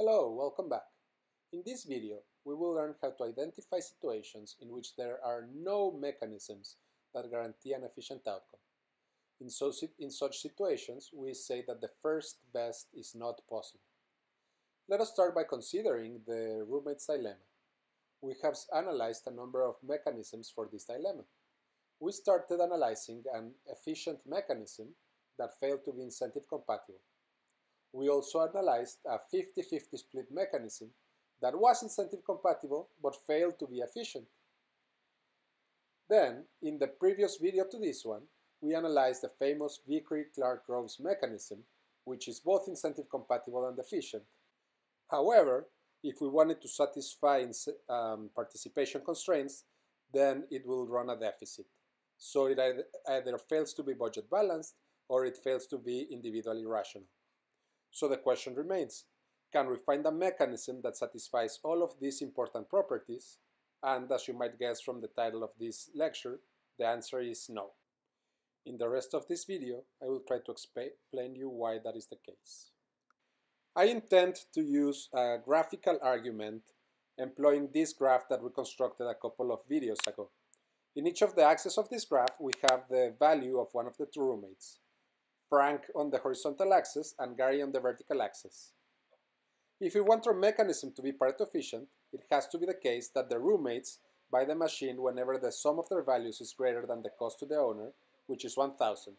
Hello, welcome back. In this video, we will learn how to identify situations in which there are no mechanisms that guarantee an efficient outcome. In, so, in such situations, we say that the first best is not possible. Let us start by considering the roommate's dilemma. We have analyzed a number of mechanisms for this dilemma. We started analyzing an efficient mechanism that failed to be incentive compatible we also analyzed a 50-50 split mechanism that was incentive compatible but failed to be efficient. Then, in the previous video to this one, we analyzed the famous Vickery-Clark-Groves mechanism, which is both incentive compatible and efficient. However, if we wanted to satisfy um, participation constraints, then it will run a deficit. So it either fails to be budget balanced or it fails to be individually rational. So the question remains, can we find a mechanism that satisfies all of these important properties? And as you might guess from the title of this lecture, the answer is no. In the rest of this video, I will try to explain you why that is the case. I intend to use a graphical argument employing this graph that we constructed a couple of videos ago. In each of the axes of this graph, we have the value of one of the two roommates. Frank on the horizontal axis and Gary on the vertical axis. If we want our mechanism to be Pareto efficient, it has to be the case that the roommates buy the machine whenever the sum of their values is greater than the cost to the owner, which is 1000.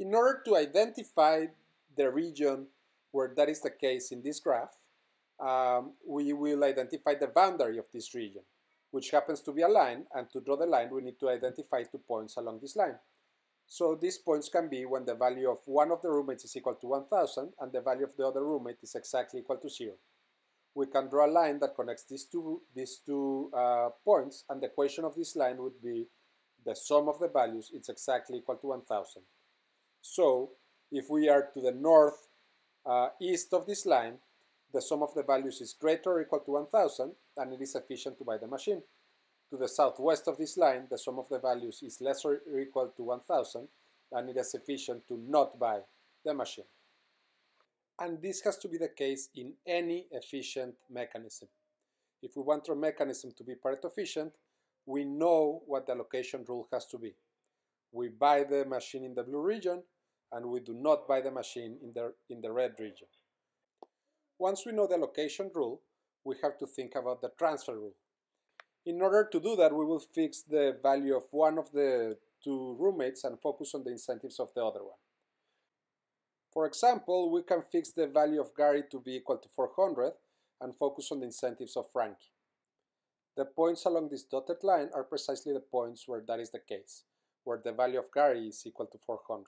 In order to identify the region where that is the case in this graph, um, we will identify the boundary of this region, which happens to be a line, and to draw the line we need to identify two points along this line. So these points can be when the value of one of the roommates is equal to 1000 and the value of the other roommate is exactly equal to 0. We can draw a line that connects these two, these two uh, points and the equation of this line would be the sum of the values is exactly equal to 1000. So if we are to the north uh, east of this line, the sum of the values is greater or equal to 1000 and it is efficient to buy the machine. To the southwest of this line, the sum of the values is less or equal to 1000 and it is efficient to not buy the machine. And this has to be the case in any efficient mechanism. If we want our mechanism to be part efficient, we know what the allocation rule has to be. We buy the machine in the blue region and we do not buy the machine in the, in the red region. Once we know the allocation rule, we have to think about the transfer rule. In order to do that, we will fix the value of one of the two roommates and focus on the incentives of the other one. For example, we can fix the value of Gary to be equal to 400 and focus on the incentives of Frankie. The points along this dotted line are precisely the points where that is the case, where the value of Gary is equal to 400.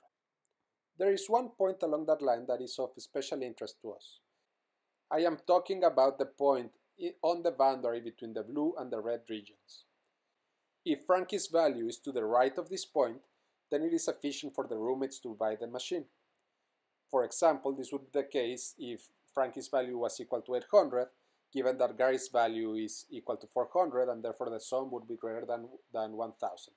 There is one point along that line that is of special interest to us. I am talking about the point on the boundary between the blue and the red regions. If Frankie's value is to the right of this point, then it is sufficient for the roommates to buy the machine. For example, this would be the case if Frankie's value was equal to 800, given that Gary's value is equal to 400 and therefore the sum would be greater than, than 1000.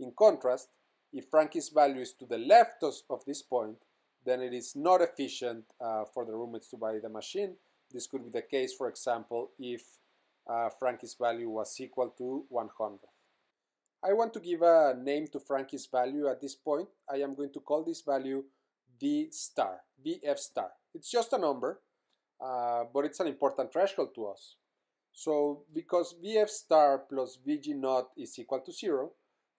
In contrast, if Frankie's value is to the left of, of this point, then it is not efficient uh, for the roommates to buy the machine this could be the case, for example, if uh, Frankie's value was equal to 100. I want to give a name to Frankie's value at this point. I am going to call this value V star, VF star. It's just a number, uh, but it's an important threshold to us. So because VF star plus VG naught is equal to zero,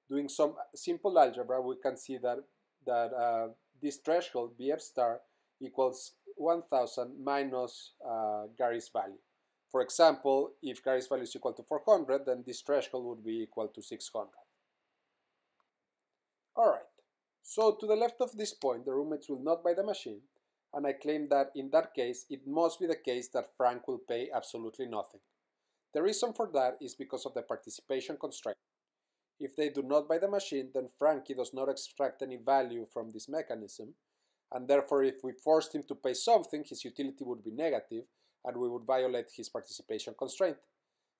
doing some simple algebra, we can see that, that uh, this threshold, VF star, equals 1000 minus uh, Gary's value. For example, if Gary's value is equal to 400, then this threshold would be equal to 600. All right, so to the left of this point, the roommates will not buy the machine, and I claim that in that case, it must be the case that Frank will pay absolutely nothing. The reason for that is because of the participation constraint. If they do not buy the machine, then Frankie does not extract any value from this mechanism, and therefore if we forced him to pay something, his utility would be negative, and we would violate his participation constraint.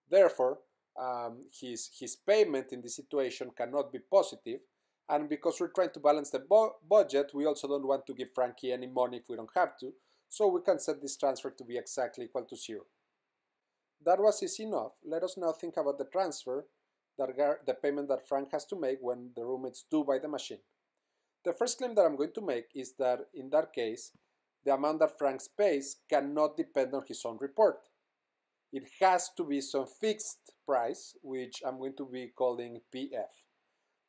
Therefore, um, his, his payment in this situation cannot be positive, and because we're trying to balance the budget, we also don't want to give Frankie any money if we don't have to, so we can set this transfer to be exactly equal to zero. That was easy enough. Let us now think about the transfer, that the payment that Frank has to make when the roommates do buy by the machine. The first claim that I'm going to make is that in that case, the amount that Frank pays cannot depend on his own report. It has to be some fixed price, which I'm going to be calling PF.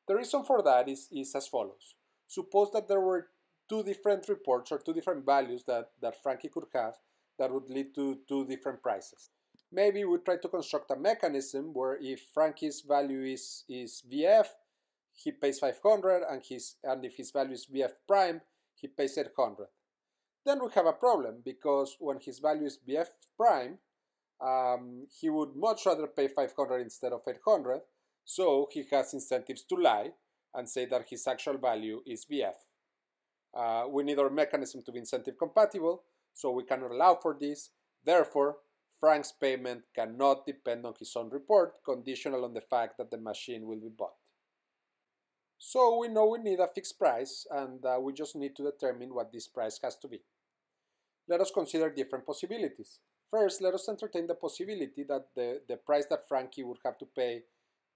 The reason for that is, is as follows. Suppose that there were two different reports or two different values that, that Frankie could have that would lead to two different prices. Maybe we try to construct a mechanism where if Frankie's value is, is VF, he pays 500 and, his, and if his value is BF prime, he pays 800. Then we have a problem because when his value is BF prime, um, he would much rather pay 500 instead of 800, so he has incentives to lie and say that his actual value is BF. Uh, we need our mechanism to be incentive compatible, so we cannot allow for this. Therefore, Frank's payment cannot depend on his own report, conditional on the fact that the machine will be bought. So we know we need a fixed price and uh, we just need to determine what this price has to be. Let us consider different possibilities. First, let us entertain the possibility that the, the price that Frankie would have to pay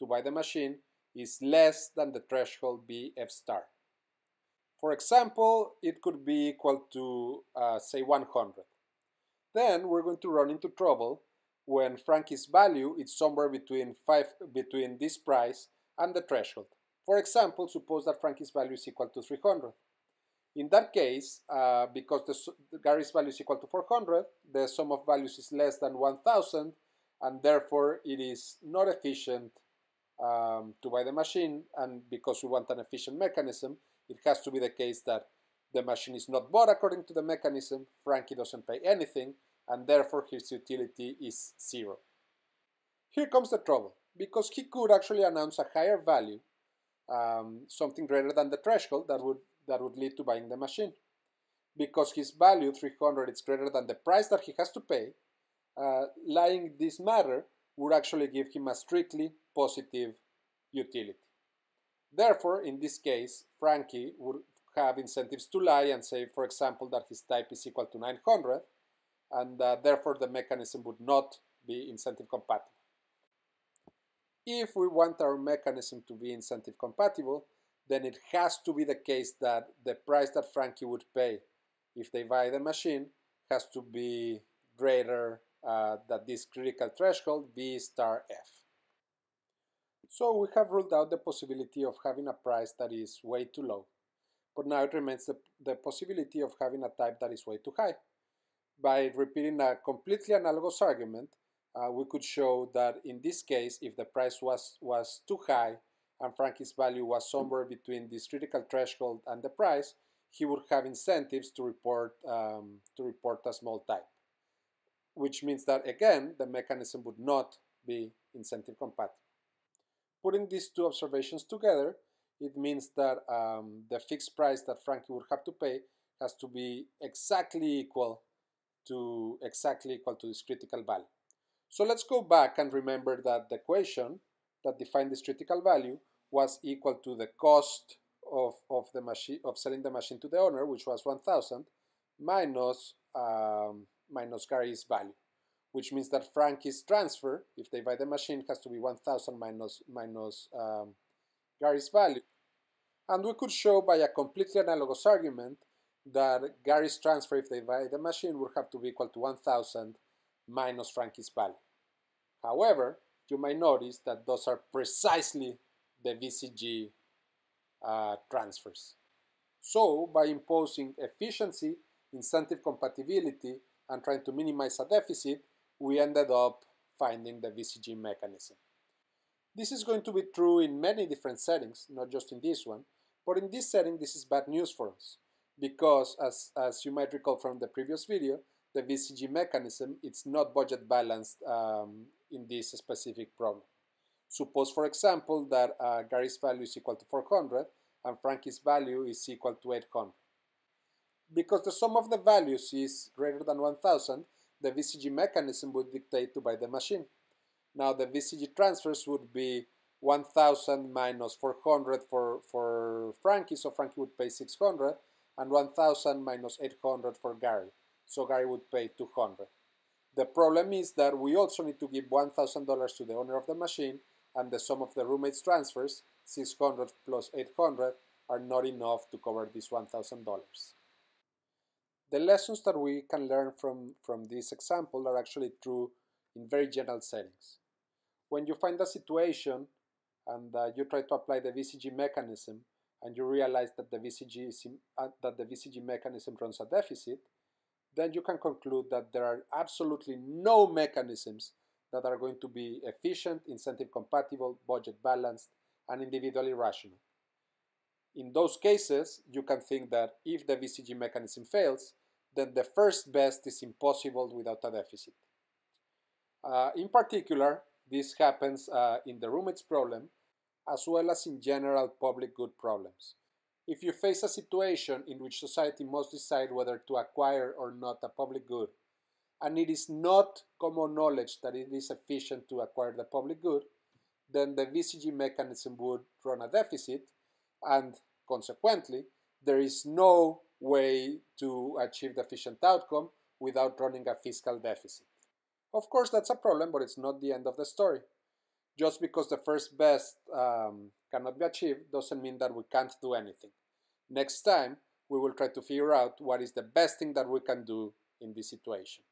to buy the machine is less than the threshold BF star. For example, it could be equal to, uh, say, 100. Then we're going to run into trouble when Frankie's value is somewhere between, five, between this price and the threshold. For example, suppose that Frankie's value is equal to 300. In that case, uh, because the, Gary's value is equal to 400, the sum of values is less than 1000, and therefore it is not efficient um, to buy the machine. And because we want an efficient mechanism, it has to be the case that the machine is not bought according to the mechanism, Frankie doesn't pay anything, and therefore his utility is zero. Here comes the trouble. Because he could actually announce a higher value um, something greater than the threshold that would that would lead to buying the machine. Because his value 300 is greater than the price that he has to pay, uh, lying this matter would actually give him a strictly positive utility. Therefore, in this case, Frankie would have incentives to lie and say, for example, that his type is equal to 900, and uh, therefore the mechanism would not be incentive compatible. If we want our mechanism to be incentive compatible, then it has to be the case that the price that Frankie would pay if they buy the machine has to be greater uh, than this critical threshold V star F. So we have ruled out the possibility of having a price that is way too low, but now it remains the, the possibility of having a type that is way too high. By repeating a completely analogous argument, uh, we could show that in this case, if the price was, was too high and Frankie's value was somewhere between this critical threshold and the price, he would have incentives to report, um, to report a small type, which means that, again, the mechanism would not be incentive compatible. Putting these two observations together, it means that um, the fixed price that Frankie would have to pay has to be exactly equal to exactly equal to this critical value. So let's go back and remember that the equation that defined this critical value was equal to the cost of, of the machine of selling the machine to the owner, which was 1,000, minus um, minus Gary's value, which means that Frankie's transfer, if they buy the machine, has to be 1,000 minus minus um, Gary's value. And we could show by a completely analogous argument that Gary's transfer, if they buy the machine, would have to be equal to 1,000 minus Frankie's value. However, you might notice that those are precisely the VCG uh, transfers. So, by imposing efficiency, incentive compatibility, and trying to minimize a deficit, we ended up finding the VCG mechanism. This is going to be true in many different settings, not just in this one, but in this setting this is bad news for us, because as, as you might recall from the previous video, the VCG mechanism, it's not budget balanced um, in this specific problem. Suppose, for example, that uh, Gary's value is equal to 400 and Frankie's value is equal to 800. Because the sum of the values is greater than 1000, the VCG mechanism would dictate to buy the machine. Now the VCG transfers would be 1000 minus 400 for, for Frankie, so Frankie would pay 600, and 1000 minus 800 for Gary so Gary would pay 200. The problem is that we also need to give $1,000 to the owner of the machine and the sum of the roommate's transfers, 600 plus 800, are not enough to cover this $1,000. The lessons that we can learn from, from this example are actually true in very general settings. When you find a situation and uh, you try to apply the VCG mechanism and you realize that the VCG, is in, uh, that the VCG mechanism runs a deficit, then you can conclude that there are absolutely no mechanisms that are going to be efficient, incentive compatible, budget balanced, and individually rational. In those cases, you can think that if the VCG mechanism fails, then the first best is impossible without a deficit. Uh, in particular, this happens uh, in the roommates problem as well as in general public good problems. If you face a situation in which society must decide whether to acquire or not a public good, and it is not common knowledge that it is efficient to acquire the public good, then the VCG mechanism would run a deficit, and consequently, there is no way to achieve the efficient outcome without running a fiscal deficit. Of course, that's a problem, but it's not the end of the story. Just because the first best um, cannot be achieved doesn't mean that we can't do anything. Next time, we will try to figure out what is the best thing that we can do in this situation.